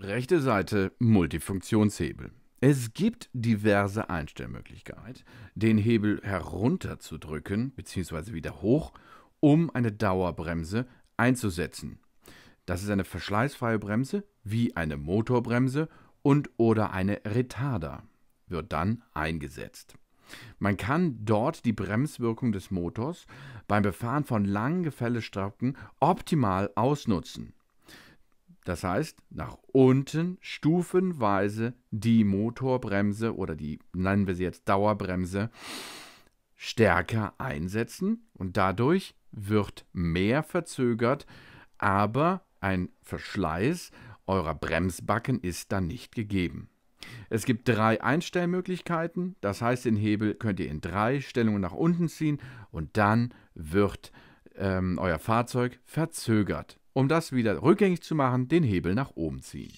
Rechte Seite Multifunktionshebel. Es gibt diverse Einstellmöglichkeiten, den Hebel herunterzudrücken bzw. wieder hoch, um eine Dauerbremse einzusetzen. Das ist eine verschleißfreie Bremse wie eine Motorbremse und oder eine Retarder wird dann eingesetzt. Man kann dort die Bremswirkung des Motors beim Befahren von langen Gefällestrecken optimal ausnutzen. Das heißt, nach unten stufenweise die Motorbremse oder die, nennen wir sie jetzt Dauerbremse, stärker einsetzen und dadurch wird mehr verzögert, aber ein Verschleiß eurer Bremsbacken ist dann nicht gegeben. Es gibt drei Einstellmöglichkeiten, das heißt den Hebel könnt ihr in drei Stellungen nach unten ziehen und dann wird ähm, euer Fahrzeug verzögert. Um das wieder rückgängig zu machen, den Hebel nach oben ziehen.